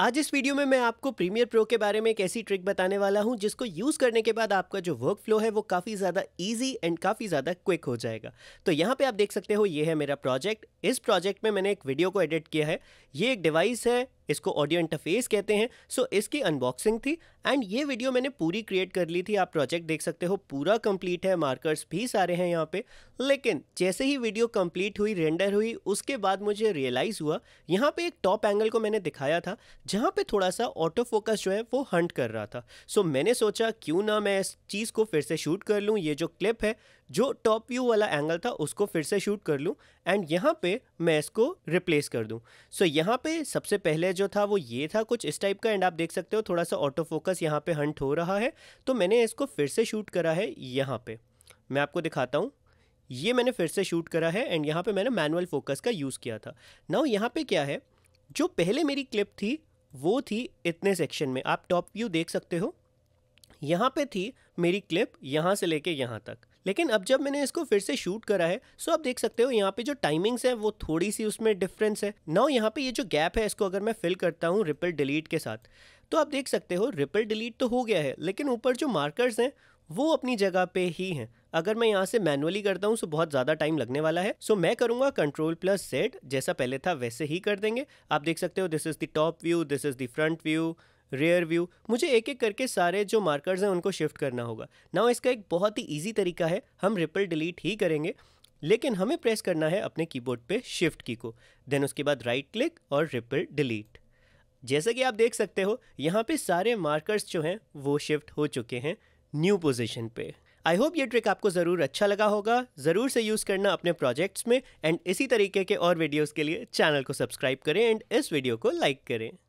आज इस वीडियो में मैं आपको प्रीमियर प्रो के बारे में एक ऐसी ट्रिक बताने वाला हूं जिसको यूज़ करने के बाद आपका जो वर्क फ्लो है वो काफ़ी ज़्यादा इजी एंड काफ़ी ज़्यादा क्विक हो जाएगा तो यहाँ पे आप देख सकते हो ये है मेरा प्रोजेक्ट इस प्रोजेक्ट में मैंने एक वीडियो को एडिट किया है ये एक डिवाइस है इसको ऑडियो इंटरफेस कहते हैं सो so, इसकी अनबॉक्सिंग थी एंड ये वीडियो मैंने पूरी क्रिएट कर ली थी आप प्रोजेक्ट देख सकते हो पूरा कंप्लीट है मार्कर्स भी सारे हैं यहाँ पे लेकिन जैसे ही वीडियो कंप्लीट हुई रेंडर हुई उसके बाद मुझे रियलाइज़ हुआ यहाँ पे एक टॉप एंगल को मैंने दिखाया था जहाँ पे थोड़ा सा ऑटो फोकस जो है वो हंट कर रहा था सो so, मैंने सोचा क्यों ना मैं इस चीज़ को फिर से शूट कर लूँ ये जो क्लिप है जो टॉप व्यू वाला एंगल था उसको फिर से शूट कर लूँ एंड यहाँ पे मैं इसको रिप्लेस कर दूँ सो so, यहाँ पे सबसे पहले जो था वो ये था कुछ इस टाइप का एंड आप देख सकते हो थोड़ा सा ऑटो फोकस यहाँ पे हंट हो रहा है तो मैंने इसको फिर से शूट करा है यहाँ पे मैं आपको दिखाता हूँ ये मैंने फिर से शूट करा है एंड यहाँ पर मैंने मैनुअल फोकस का यूज़ किया था नाउ यहाँ पर क्या है जो पहले मेरी क्लिप थी वो थी इतने सेक्शन में आप टॉप व्यू देख सकते हो यहाँ पे थी मेरी क्लिप यहाँ से लेके यहाँ तक लेकिन अब जब मैंने इसको फिर से शूट करा है सो आप देख सकते हो यहाँ पे जो टाइमिंग्स है वो थोड़ी सी उसमें डिफरेंस है नाउ यहाँ पे ये जो गैप है इसको अगर मैं फिल करता हूँ रिपल डिलीट के साथ तो आप देख सकते हो रिपल डिलीट तो हो गया है लेकिन ऊपर जो मार्कर्स हैं वो अपनी जगह पे ही हैं अगर मैं यहाँ से मैनुअली करता हूँ तो बहुत ज़्यादा टाइम लगने वाला है सो मैं करूँगा कंट्रोल प्लस सेट जैसा पहले था वैसे ही कर देंगे आप देख सकते हो this is the top view this is the front view rear view मुझे एक एक करके सारे जो मार्कर्स हैं उनको शिफ्ट करना होगा ना इसका एक बहुत ही ईजी तरीका है हम रिपल डिलीट ही करेंगे लेकिन हमें प्रेस करना है अपने कीबोर्ड पे शिफ्ट की को देन उसके बाद राइट क्लिक और रिपल डिलीट जैसा कि आप देख सकते हो यहाँ पे सारे मार्कर्स जो हैं वो शिफ्ट हो चुके हैं न्यू पोजीशन पे आई होप ये ट्रिक आपको ज़रूर अच्छा लगा होगा ज़रूर से यूज़ करना अपने प्रोजेक्ट्स में एंड इसी तरीके के और वीडियोज़ के लिए चैनल को सब्सक्राइब करें एंड इस वीडियो को लाइक करें